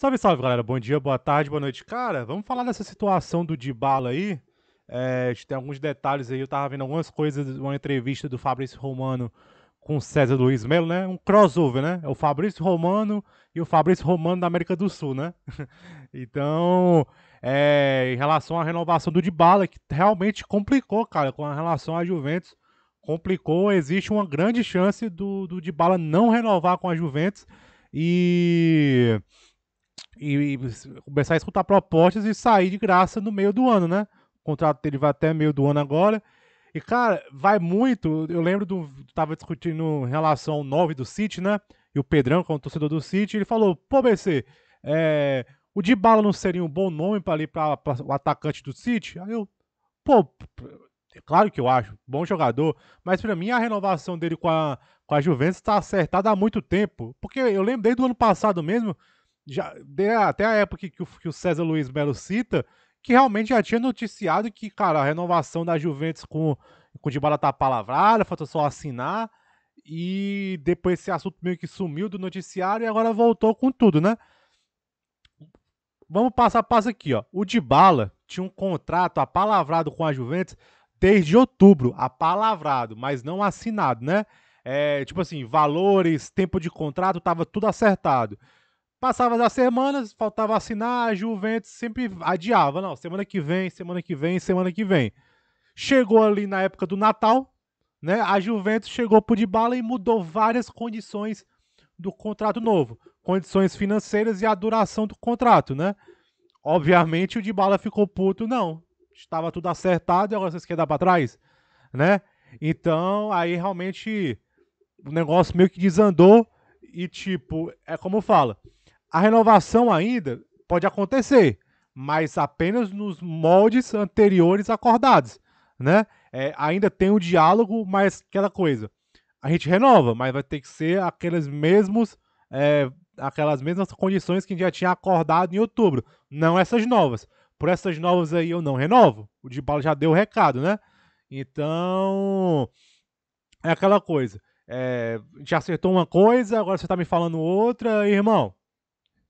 Salve, salve, galera. Bom dia, boa tarde, boa noite. Cara, vamos falar dessa situação do Dibala aí. É, tem alguns detalhes aí. Eu tava vendo algumas coisas, uma entrevista do Fabrício Romano com César Luiz Melo, né? Um crossover, né? É o Fabrício Romano e o Fabrício Romano da América do Sul, né? então, é, em relação à renovação do Dibala, que realmente complicou, cara, com relação à Juventus. Complicou, existe uma grande chance do, do Dybala não renovar com a Juventus e e, e começar a escutar propostas e sair de graça no meio do ano, né? O contrato dele vai até meio do ano agora. E, cara, vai muito. Eu lembro do. Tava discutindo em relação ao 9 do City, né? E o Pedrão, que é um torcedor do City, ele falou: pô, BC, é, o bala não seria um bom nome para ali para o atacante do City? Aí eu, pô, é claro que eu acho, bom jogador, mas para mim a renovação dele com a, com a Juventus está acertada há muito tempo. Porque eu lembro desde o ano passado mesmo, já, até a época que, que o César Luiz Melo cita, que realmente já tinha noticiado que, cara, a renovação da Juventus com, com o DiBala tá palavrada, falta só assinar, e depois esse assunto meio que sumiu do noticiário e agora voltou com tudo, né? Vamos passo a passo aqui, ó. O DiBala tinha um contrato apalavrado com a Juventus desde outubro, apalavrado, mas não assinado, né? É, tipo assim, valores, tempo de contrato, tava tudo acertado. Passava as semanas, faltava assinar, a Juventus sempre adiava. Não, semana que vem, semana que vem, semana que vem. Chegou ali na época do Natal, né? A Juventus chegou por de bala e mudou várias condições do contrato novo, condições financeiras e a duração do contrato, né? Obviamente o de bala ficou puto, não. Estava tudo acertado e agora vocês querem dar para trás, né? Então, aí realmente o negócio meio que desandou e tipo, é como fala, a renovação ainda pode acontecer, mas apenas nos moldes anteriores acordados, né? É, ainda tem o um diálogo, mas aquela coisa. A gente renova, mas vai ter que ser aqueles mesmos, é, aquelas mesmas condições que a gente já tinha acordado em outubro, não essas novas. Por essas novas aí eu não renovo. O bala já deu o recado, né? Então é aquela coisa. É, a gente acertou uma coisa, agora você está me falando outra, irmão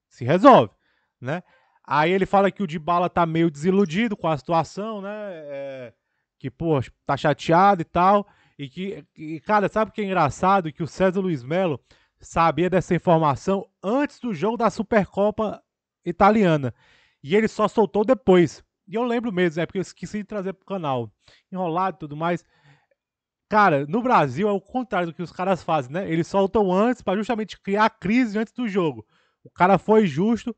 se resolve, né? Aí ele fala que o DiBala tá meio desiludido com a situação, né? É, que, pô, tá chateado e tal. E que, e, cara, sabe o que é engraçado? Que o César Luiz Melo sabia dessa informação antes do jogo da Supercopa Italiana. E ele só soltou depois. E eu lembro mesmo, é porque eu esqueci de trazer pro canal. Enrolado e tudo mais. Cara, no Brasil é o contrário do que os caras fazem, né? Eles soltam antes para justamente criar crise antes do jogo. O cara foi justo,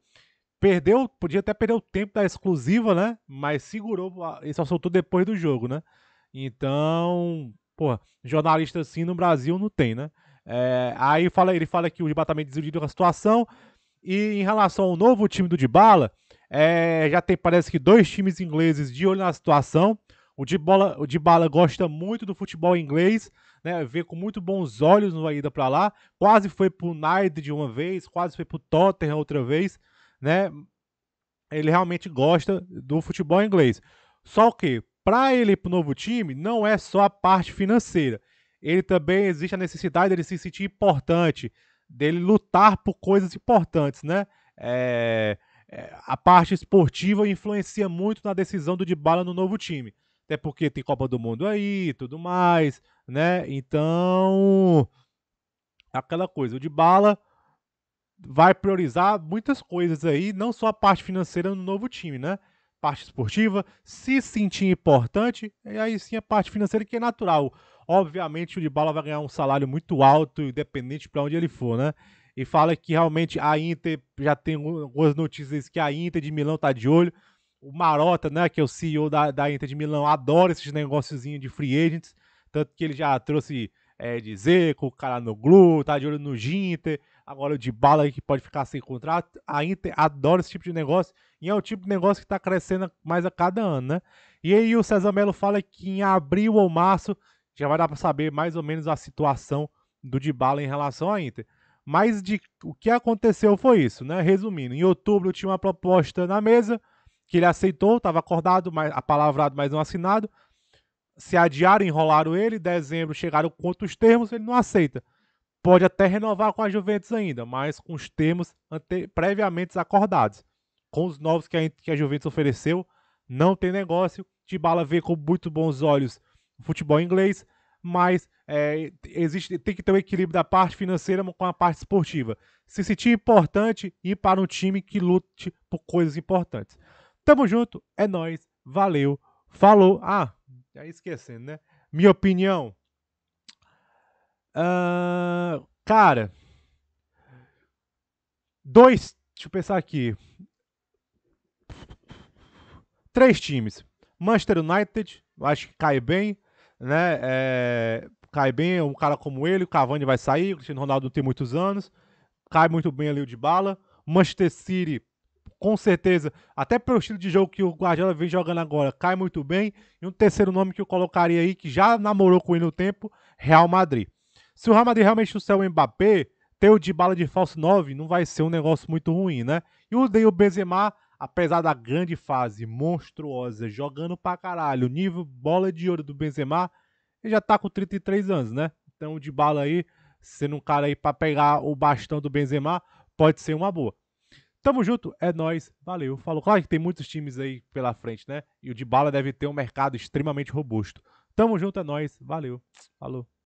perdeu, podia até perder o tempo da exclusiva, né? Mas segurou, ele só soltou depois do jogo, né? Então, porra, jornalista assim no Brasil não tem, né? É, aí fala, ele fala que o Dibala tá desiludido com a situação. E em relação ao novo time do Dibala, é, já tem, parece que, dois times ingleses de olho na situação. O de bola, o de bala gosta muito do futebol inglês, né? Vê com muito bons olhos a ida para lá. Quase foi pro United de uma vez, quase foi pro Tottenham outra vez, né? Ele realmente gosta do futebol inglês. Só que para ele ir pro novo time não é só a parte financeira. Ele também existe a necessidade dele se sentir importante, dele lutar por coisas importantes, né? É, é a parte esportiva influencia muito na decisão do Dybala no novo time até porque tem Copa do Mundo aí e tudo mais, né? Então, aquela coisa, o de bala vai priorizar muitas coisas aí, não só a parte financeira no novo time, né? Parte esportiva, se sentir importante, e aí sim a parte financeira que é natural. Obviamente o de bala vai ganhar um salário muito alto, independente para onde ele for, né? E fala que realmente a Inter já tem algumas notícias que a Inter de Milão tá de olho o Marota, né, que é o CEO da, da Inter de Milão, adora esses negóciozinhos de free agents, tanto que ele já trouxe é, de Zeco, o cara no Glu, tá de olho no Ginter, agora o de bala que pode ficar sem contrato. A Inter adora esse tipo de negócio e é o tipo de negócio que está crescendo mais a cada ano, né? E aí o César Melo fala que em abril ou março já vai dar para saber mais ou menos a situação do Bala em relação à Inter. Mas de, o que aconteceu foi isso, né? Resumindo, em outubro tinha uma proposta na mesa, que ele aceitou, estava acordado, mas apalavrado, mas não assinado. Se adiaram, enrolaram ele, em dezembro chegaram com outros termos, ele não aceita. Pode até renovar com a Juventus ainda, mas com os termos ante... previamente acordados. Com os novos que a, que a Juventus ofereceu, não tem negócio. Tibala vê com muito bons olhos o futebol inglês, mas é, existe, tem que ter um equilíbrio da parte financeira com a parte esportiva. Se sentir importante, ir para um time que lute por coisas importantes. Tamo junto, é nós, valeu, falou. Ah, já esquecendo, né? Minha opinião. Uh, cara, dois, deixa eu pensar aqui. Três times. Manchester United, acho que cai bem, né? É, cai bem, um cara como ele, o Cavani vai sair, o Cristiano Ronaldo não tem muitos anos, cai muito bem ali o de bala. Manchester City com certeza, até pelo estilo de jogo que o Guardiola vem jogando agora, cai muito bem. E um terceiro nome que eu colocaria aí, que já namorou com ele no tempo, Real Madrid. Se o Real Madrid realmente trouxer o Mbappé, ter o de bala de falso 9 não vai ser um negócio muito ruim, né? E o Deio Benzema, apesar da grande fase monstruosa, jogando pra caralho, nível bola de ouro do Benzema, ele já tá com 33 anos, né? Então o de bala aí, sendo um cara aí para pegar o bastão do Benzema, pode ser uma boa. Tamo junto, é nós, valeu. Falou. Claro que tem muitos times aí pela frente, né? E o de bala deve ter um mercado extremamente robusto. Tamo junto, é nós, valeu. Falou.